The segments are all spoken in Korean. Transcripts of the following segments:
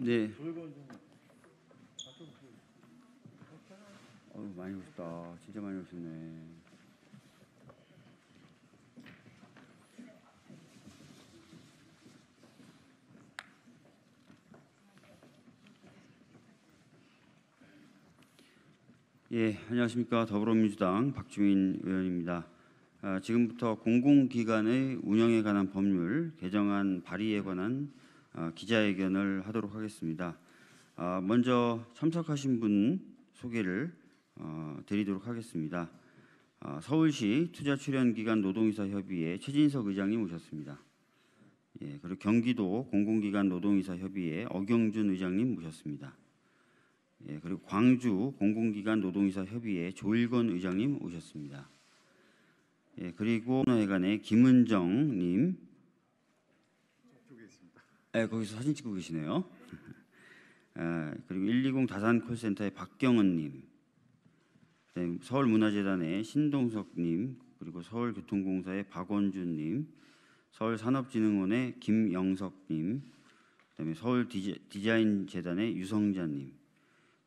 네. 어우 많이 오셨다. 진짜 많이 오셨네. 예, 안녕하십니까 더불어민주당 박주민 의원입니다. 아, 지금부터 공공기관의 운영에 관한 법률 개정안 발의에 관한 어, 기자회견을 하도록 하겠습니다. 어, 먼저 참석하신 분 소개를 어, 드리도록 하겠습니다. 서울시 투자출연기관 노동이사협의회 최진석 의장님 오셨습니다. 예, 그리고 경기도 공공기관 노동이사협의회 어경준 의장님 모셨습니다. 예, 그리고 광주 공공기관 노동이사협의회 조일건 의장님 오셨습니다. 예, 그리고 회관의 김은정님 네, 거기서 사진 찍고 계시네요. 아, 그리고 120 다산 콜센터의 박경은님, 네, 서울문화재단의 신동석님, 그리고 서울교통공사의 박원준님, 서울산업진흥원의 김영석님, 그다음에 서울 디자, 인 재단의 유성자님,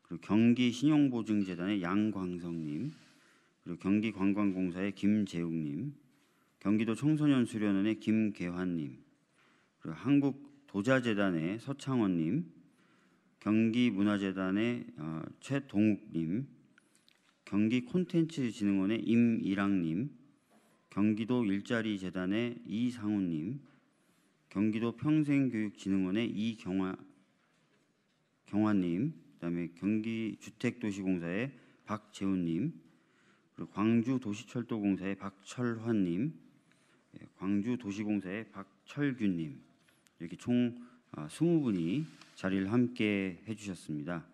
그리고 경기 신용보증재단의 양광성님, 그리고 경기 관광공사의 김재욱님, 경기도 청소년 수련원의 김계환님, 그리고 한국 도자재단의 서창원님, 경기문화재단의 어, 최동욱님, 경기 콘텐츠진흥원의 임일랑님, 경기도 일자리재단의 이상훈님, 경기도 평생교육진흥원의 이경화 경화님, 그다음에 경기주택도시공사의 박재훈님, 그리고 광주도시철도공사의 박철환님, 예, 광주도시공사의 박철규님. 이렇게 총 20분이 어, 자리를 함께 해주셨습니다.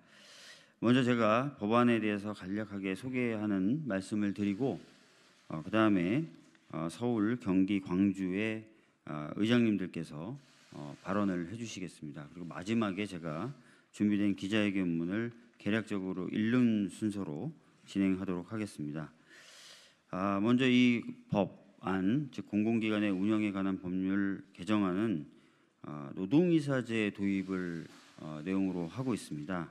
먼저 제가 법안에 대해서 간략하게 소개하는 말씀을 드리고 어, 그 다음에 어, 서울, 경기, 광주의 어, 의장님들께서 어, 발언을 해주시겠습니다. 그리고 마지막에 제가 준비된 기자회견문을 개략적으로 일륜 순서로 진행하도록 하겠습니다. 아, 먼저 이 법안, 즉 공공기관의 운영에 관한 법률 개정안은 어, 노동이사제 도입을 어, 내용으로 하고 있습니다.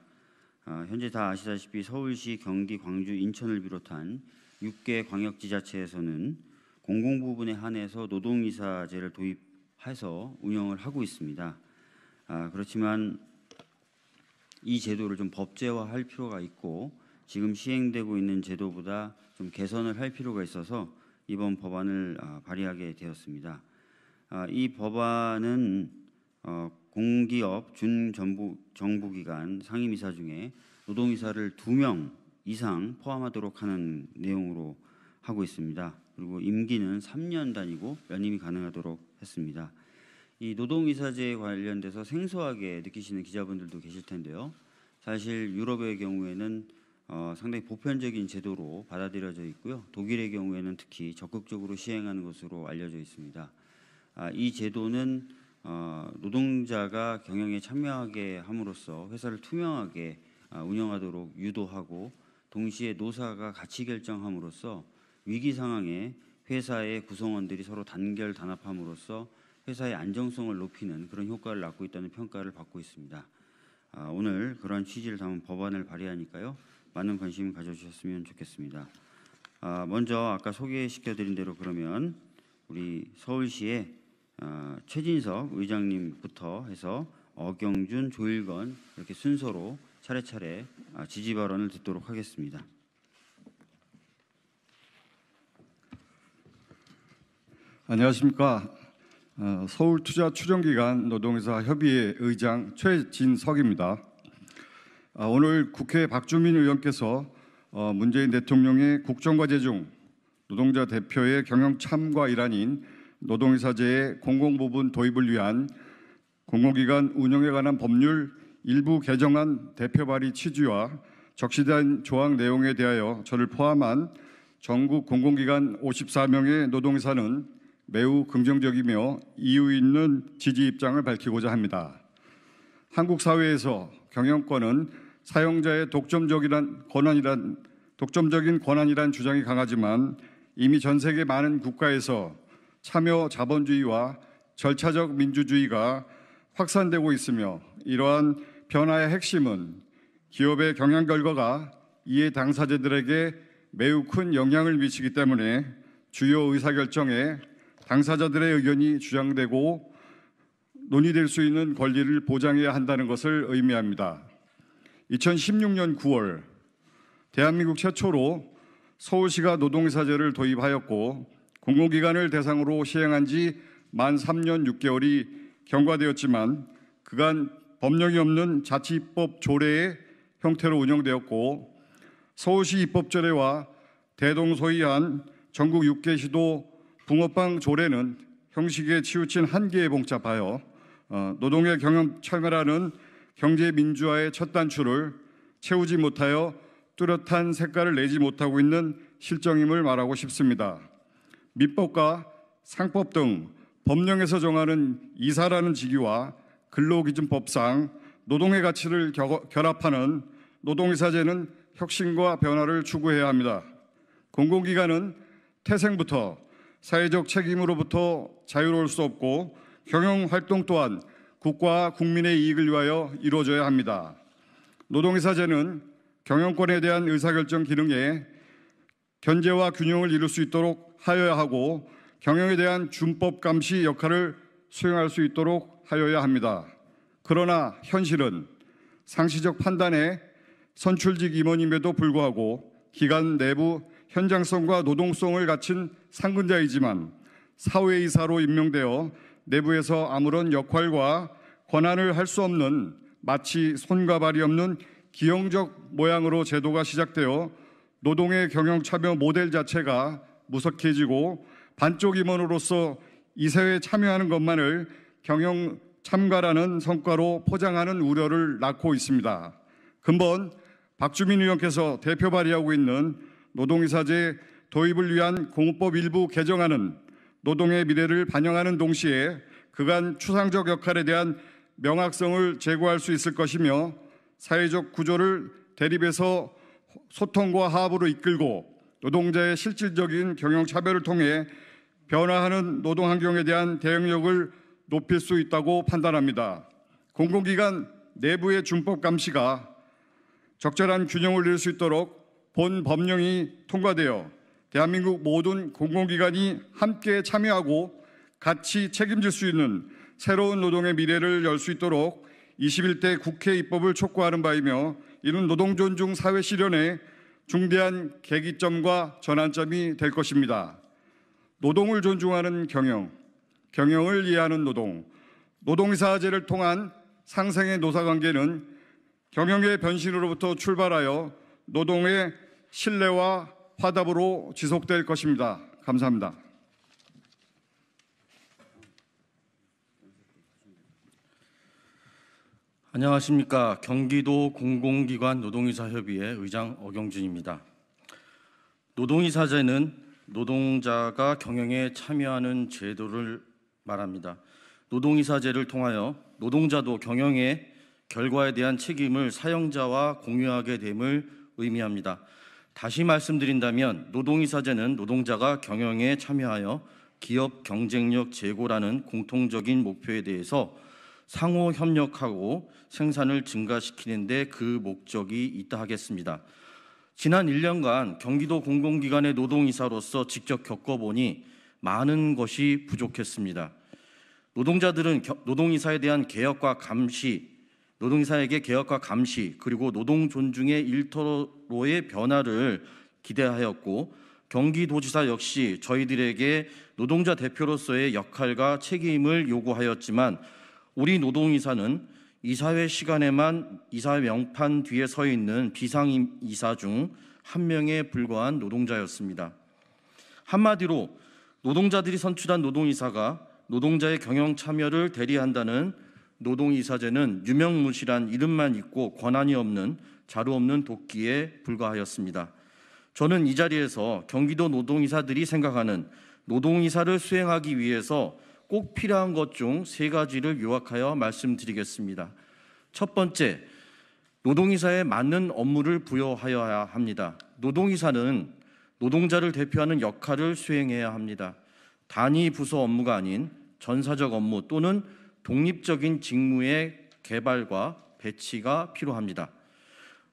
어, 현재 다 아시다시피 서울시, 경기, 광주, 인천을 비롯한 6개 광역지자체에서는 공공 부분에 한해서 노동이사제를 도입해서 운영을 하고 있습니다. 아, 그렇지만 이 제도를 좀 법제화할 필요가 있고 지금 시행되고 있는 제도보다 좀 개선을 할 필요가 있어서 이번 법안을 아, 발의하게 되었습니다. 아, 이 법안은 어, 공기업 준정부 정부기관 상임이사 중에 노동이사를 두 명 이상 포함하도록 하는 내용으로 하고 있습니다. 그리고 임기는 3년 단위고 연임이 가능하도록 했습니다. 이 노동이사제에 관련돼서 생소하게 느끼시는 기자분들도 계실 텐데요. 사실 유럽의 경우에는 어, 상당히 보편적인 제도로 받아들여져 있고요. 독일의 경우에는 특히 적극적으로 시행하는 것으로 알려져 있습니다. 아, 이 제도는 어, 노동자가 경영에 참여하게 함으로써 회사를 투명하게 아, 운영하도록 유도하고 동시에 노사가 같이 결정함으로써 위기 상황에 회사의 구성원들이 서로 단결 단합함으로써 회사의 안정성을 높이는 그런 효과를 낳고 있다는 평가를 받고 있습니다. 아, 오늘 그러한 취지를 담은 법안을 발의하니까요. 많은 관심 가져주셨으면 좋겠습니다. 아, 먼저 아까 소개시켜드린 대로 그러면 우리 서울시의 어, 최진석 의장님부터 해서 어경준, 조일건 이렇게 순서로 차례차례 아, 지지 발언을 듣도록 하겠습니다. 안녕하십니까. 어, 서울투자추정기관 노동의사 협의회 의장 최진석입니다. 아, 오늘 국회 박주민 의원께서 어, 문재인 대통령의 국정과제 중 노동자 대표의 경영 참과 일환인 노동이사제의 공공부분 도입을 위한 공공기관 운영에 관한 법률 일부 개정안 대표 발의 취지와 적시된 조항 내용에 대하여 저를 포함한 전국 공공기관 54명의 노동이사는 매우 긍정적이며 이유 있는 지지 입장을 밝히고자 합니다. 한국 사회에서 경영권은 사용자의 독점적이란 권한이란 독점적인 권한이란 주장이 강하지만 이미 전 세계 많은 국가에서 참여 자본주의와 절차적 민주주의가 확산되고 있으며 이러한 변화의 핵심은 기업의 경영 결과가 이해 당사자들에게 매우 큰 영향을 미치기 때문에 주요 의사결정에 당사자들의 의견이 주장되고 논의될 수 있는 권리를 보장해야 한다는 것을 의미합니다. 2016년 9월 대한민국 최초로 서울시가 노동의사제를 도입하였고 공공기관을 대상으로 시행한 지 만 3년 6개월이 경과되었지만 그간 법령이 없는 자치입법 조례의 형태로 운영되었고 서울시 입법조례와 대동소이한 전국 6개 시도 붕어빵 조례는 형식에 치우친 한계에 봉잡하여 어, 노동의 경영 참여라는 경제 민주화의 첫 단추를 채우지 못하여 뚜렷한 색깔을 내지 못하고 있는 실정임을 말하고 싶습니다. 민법과 상법 등 법령에서 정하는 이사라는 직위와 근로기준법상 노동의 가치를 결합하는 노동이사제는 혁신과 변화를 추구해야 합니다. 공공기관은 태생부터 사회적 책임으로부터 자유로울 수 없고 경영활동 또한 국가 국민의 이익을 위하여 이루어져야 합니다. 노동이사제는 경영권에 대한 의사결정 기능에 견제와 균형을 이룰 수 있도록 하여야 하고 경영에 대한 준법 감시 역할을 수행할 수 있도록 하여야 합니다. 그러나 현실은 상시적 판단에 선출직 임원임에도 불구하고 기관 내부 현장성과 노동성을 갖춘 상근자이지만 사회이사로 임명되어 내부에서 아무런 역할과 권한을 할 수 없는 마치 손과 발이 없는 기형적 모양으로 제도가 시작되어 노동의 경영 참여 모델 자체가 무석해지고 반쪽 임원으로서 이사회에 참여하는 것만을 경영 참가라는 성과로 포장하는 우려를 낳고 있습니다. 근본 박주민 의원께서 대표 발의하고 있는 노동이사제 도입을 위한 공법 일부 개정안은 노동의 미래를 반영하는 동시에 그간 추상적 역할에 대한 명확성을 제고할 수 있을 것이며 사회적 구조를 대립에서 소통과 합으로 이끌고 노동자의 실질적인 경영 차별을 통해 변화하는 노동 환경에 대한 대응력을 높일 수 있다고 판단합니다. 공공기관 내부의 준법 감시가 적절한 균형을 이룰 수 있도록 본 법령이 통과되어 대한민국 모든 공공기관이 함께 참여하고 같이 책임질 수 있는 새로운 노동의 미래를 열 수 있도록 21대 국회 입법을 촉구하는 바이며 이는 노동 존중 사회 실현에 중대한 계기점과 전환점이 될 것입니다. 노동을 존중하는 경영, 경영을 이해하는 노동, 노동사제를 통한 상생의 노사관계는 경영의 변신으로부터 출발하여 노동의 신뢰와 화답으로 지속될 것입니다. 감사합니다. 안녕하십니까. 경기도 공공기관 노동이사협의회 의장 어경준입니다. 노동이사제는 노동자가 경영에 참여하는 제도를 말합니다. 노동이사제를 통하여 노동자도 경영의 결과에 대한 책임을 사용자와 공유하게 됨을 의미합니다. 다시 말씀드린다면 노동이사제는 노동자가 경영에 참여하여 기업 경쟁력 제고라는 공통적인 목표에 대해서 상호 협력하고 생산을 증가시키는데 그 목적이 있다 하겠습니다. 지난 1년간 경기도 공공기관의 노동이사로서 직접 겪어보니 많은 것이 부족했습니다. 노동자들은 노동이사에 대한 개혁과 감시, 노동이사에게 개혁과 감시, 그리고 노동 존중의 일터로의 변화를 기대하였고, 경기도지사 역시 저희들에게 노동자 대표로서의 역할과 책임을 요구하였지만 우리 노동이사는 이사회 시간에만 이사회 명판 뒤에 서 있는 비상 이사 중 한 명에 불과한 노동자였습니다. 한마디로 노동자들이 선출한 노동이사가 노동자의 경영 참여를 대리한다는 노동이사제는 유명무실한 이름만 있고 권한이 없는 자루 없는 도끼에 불과하였습니다. 저는 이 자리에서 경기도 노동이사들이 생각하는 노동이사를 수행하기 위해서 꼭 필요한 것 중 세 가지를 요약하여 말씀드리겠습니다. 첫 번째, 노동이사에 맞는 업무를 부여하여야 합니다. 노동이사는 노동자를 대표하는 역할을 수행해야 합니다. 단위 부서 업무가 아닌 전사적 업무 또는 독립적인 직무의 개발과 배치가 필요합니다.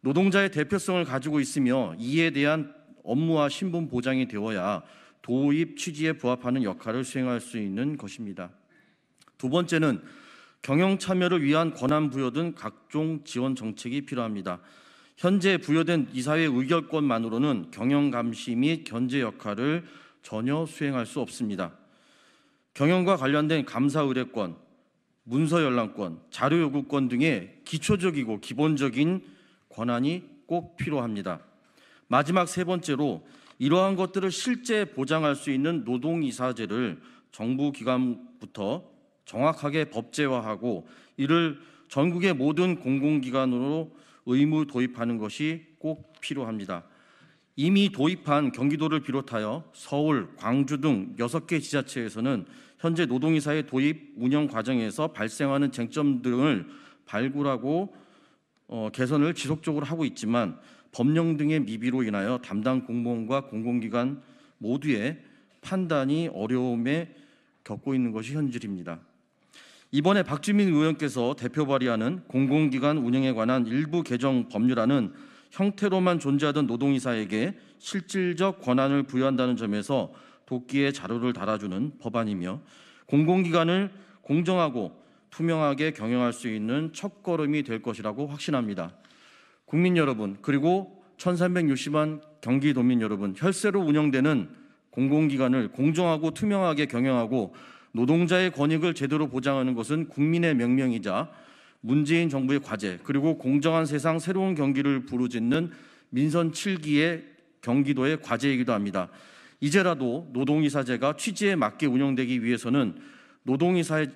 노동자의 대표성을 가지고 있으며 이에 대한 업무와 신분 보장이 되어야 도입 취지에 부합하는 역할을 수행할 수 있는 것입니다. 두 번째는 경영 참여를 위한 권한 부여 등 각종 지원 정책이 필요합니다. 현재 부여된 이사회 의결권만으로는 경영 감시 및 견제 역할을 전혀 수행할 수 없습니다. 경영과 관련된 감사 의뢰권, 문서 연락권, 자료 요구권 등의 기초적이고 기본적인 권한이 꼭 필요합니다. 마지막 세 번째로 이러한 것들을 실제 보장할 수 있는 노동이사제를 정부 기관부터 정확하게 법제화하고 이를 전국의 모든 공공기관으로 의무 도입하는 것이 꼭 필요합니다. 이미 도입한 경기도를 비롯하여 서울, 광주 등 6개 지자체에서는 현재 노동이사의 도입 운영 과정에서 발생하는 쟁점 등을 발굴하고 어, 개선을 지속적으로 하고 있지만 법령 등의 미비로 인하여 담당 공무원과 공공기관 모두의 판단이 어려움에 겪고 있는 것이 현실입니다. 이번에 박주민 의원께서 대표 발의하는 공공기관 운영에 관한 일부 개정 법률안은 형태로만 존재하던 노동이사에게 실질적 권한을 부여한다는 점에서 도끼의 자료를 달아주는 법안이며 공공기관을 공정하고 투명하게 경영할 수 있는 첫걸음이 될 것이라고 확신합니다. 국민 여러분 그리고 1360만 경기도민 여러분 혈세로 운영되는 공공기관을 공정하고 투명하게 경영하고 노동자의 권익을 제대로 보장하는 것은 국민의 명명이자 문재인 정부의 과제 그리고 공정한 세상 새로운 경기를 부르짖는 민선 7기의 경기도의 과제이기도 합니다. 이제라도 노동이사제가 취지에 맞게 운영되기 위해서는 노동이사의,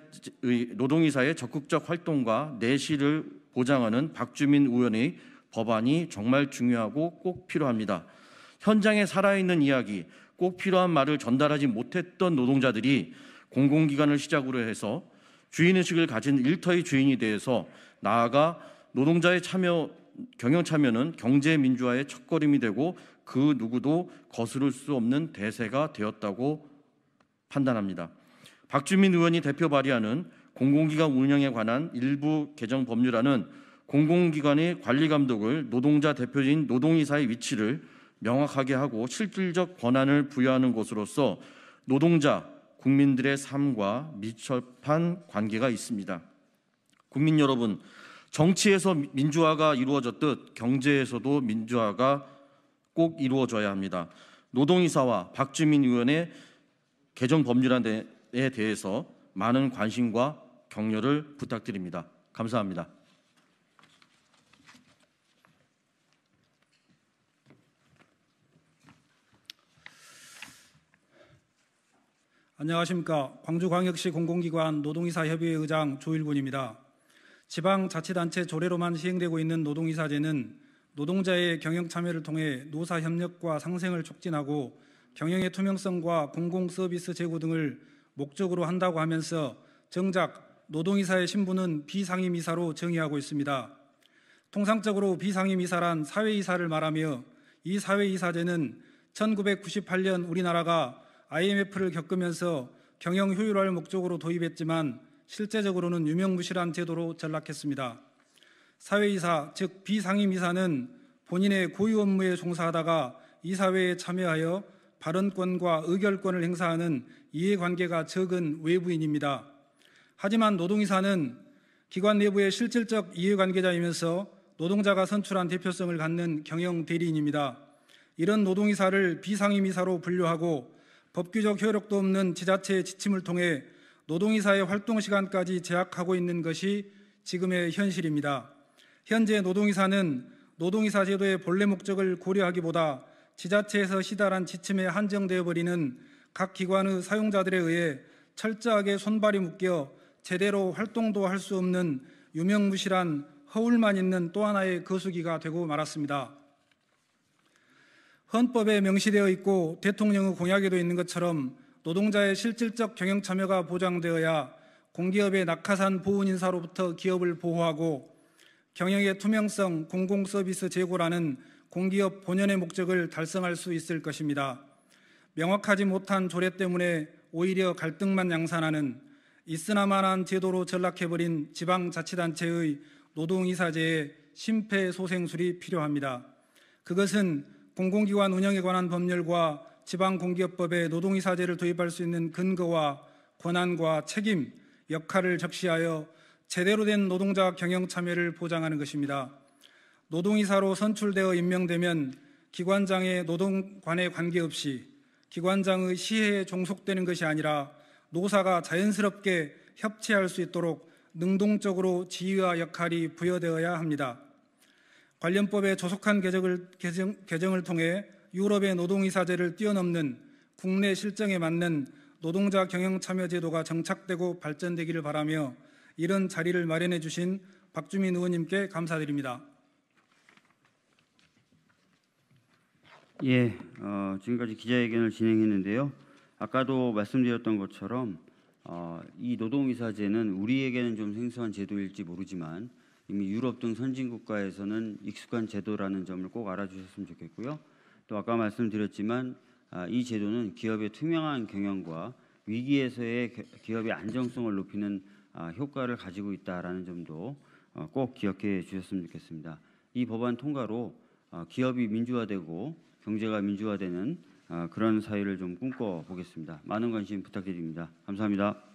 노동이사의 적극적 활동과 내실을 보장하는 박주민 의원의 법안이 정말 중요하고 꼭 필요합니다. 현장에 살아있는 이야기, 꼭 필요한 말을 전달하지 못했던 노동자들이 공공기관을 시작으로 해서 주인의식을 가진 일터의 주인이 대해서 나아가 노동자의 참여, 경영 참여는 경제 민주화의 첫걸음이 되고 그 누구도 거스를 수 없는 대세가 되었다고 판단합니다. 박주민 의원이 대표 발의하는 공공기관 운영에 관한 일부 개정 법률안은 공공기관의 관리 감독을 노동자 대표인 노동이사의 위치를 명확하게 하고 실질적 권한을 부여하는 것으로서 노동자, 국민들의 삶과 밀접한 관계가 있습니다. 국민 여러분, 정치에서 민주화가 이루어졌듯 경제에서도 민주화가 꼭 이루어져야 합니다. 노동이사와 박주민 의원의 개정 법률안에 대해서 많은 관심과 격려를 부탁드립니다. 감사합니다. 안녕하십니까. 광주광역시 공공기관 노동이사협의회 의장 조일군입니다. 지방자치단체 조례로만 시행되고 있는 노동이사제는 노동자의 경영 참여를 통해 노사 협력과 상생을 촉진하고 경영의 투명성과 공공 서비스 제고 등을 목적으로 한다고 하면서 정작 노동이사의 신분은 비상임이사로 정의하고 있습니다. 통상적으로 비상임이사란 사회이사를 말하며 이 사회이사제는 1998년 우리나라가 IMF를 겪으면서 경영 효율화를 목적으로 도입했지만 실제적으로는 유명무실한 제도로 전락했습니다. 사회이사, 즉 비상임이사는 본인의 고유 업무에 종사하다가 이사회에 참여하여 발언권과 의결권을 행사하는 이해관계가 적은 외부인입니다. 하지만 노동이사는 기관 내부의 실질적 이해관계자이면서 노동자가 선출한 대표성을 갖는 경영 대리인입니다. 이런 노동이사를 비상임이사로 분류하고 법규적 효력도 없는 지자체의 지침을 통해 노동이사의 활동 시간까지 제약하고 있는 것이 지금의 현실입니다. 현재 노동이사는 노동이사 제도의 본래 목적을 고려하기보다 지자체에서 시달한 지침에 한정되어 버리는 각 기관의 사용자들에 의해 철저하게 손발이 묶여 제대로 활동도 할 수 없는 유명무실한 허울만 있는 또 하나의 거수기가 되고 말았습니다. 헌법에 명시되어 있고 대통령의 공약에도 있는 것처럼 노동자의 실질적 경영 참여가 보장되어야 공기업의 낙하산 보훈 인사로부터 기업을 보호하고 경영의 투명성, 공공 서비스 제고라는 공기업 본연의 목적을 달성할 수 있을 것입니다. 명확하지 못한 조례 때문에 오히려 갈등만 양산하는 있으나마한 나 제도로 전락해버린 지방자치단체의 노동이사제의 심폐소생술이 필요합니다. 그것은 공공기관 운영에 관한 법률과 지방공기업법에 노동이사제를 도입할 수 있는 근거와 권한과 책임, 역할을 적시하여 제대로 된 노동자 경영 참여를 보장하는 것입니다. 노동이사로 선출되어 임명되면 기관장의 노동관에 관계없이 기관장의 시혜에 종속되는 것이 아니라 노사가 자연스럽게 협치할 수 있도록 능동적으로 지위와 역할이 부여되어야 합니다. 관련법의 조속한 개정을, 개정, 개정을 통해 유럽의 노동이사제를 뛰어넘는 국내 실정에 맞는 노동자 경영 참여 제도가 정착되고 발전되기를 바라며 이런 자리를 마련해 주신 박주민 의원님께 감사드립니다. 예, 어, 지금까지 기자회견을 진행했는데요. 아까도 말씀드렸던 것처럼 어, 이 노동이사제는 우리에게는 좀 생소한 제도일지 모르지만 이미 유럽 등 선진국가에서는 익숙한 제도라는 점을 꼭 알아주셨으면 좋겠고요. 또 아까 말씀드렸지만 아, 이 제도는 기업의 투명한 경영과 위기에서의 기업의 안정성을 높이는 아, 효과를 가지고 있다라는 점도 어, 꼭 기억해 주셨으면 좋겠습니다. 이 법안 통과로 어, 기업이 민주화되고 경제가 민주화되는 어, 그런 사회를 좀 꿈꿔 보겠습니다. 많은 관심 부탁드립니다. 감사합니다.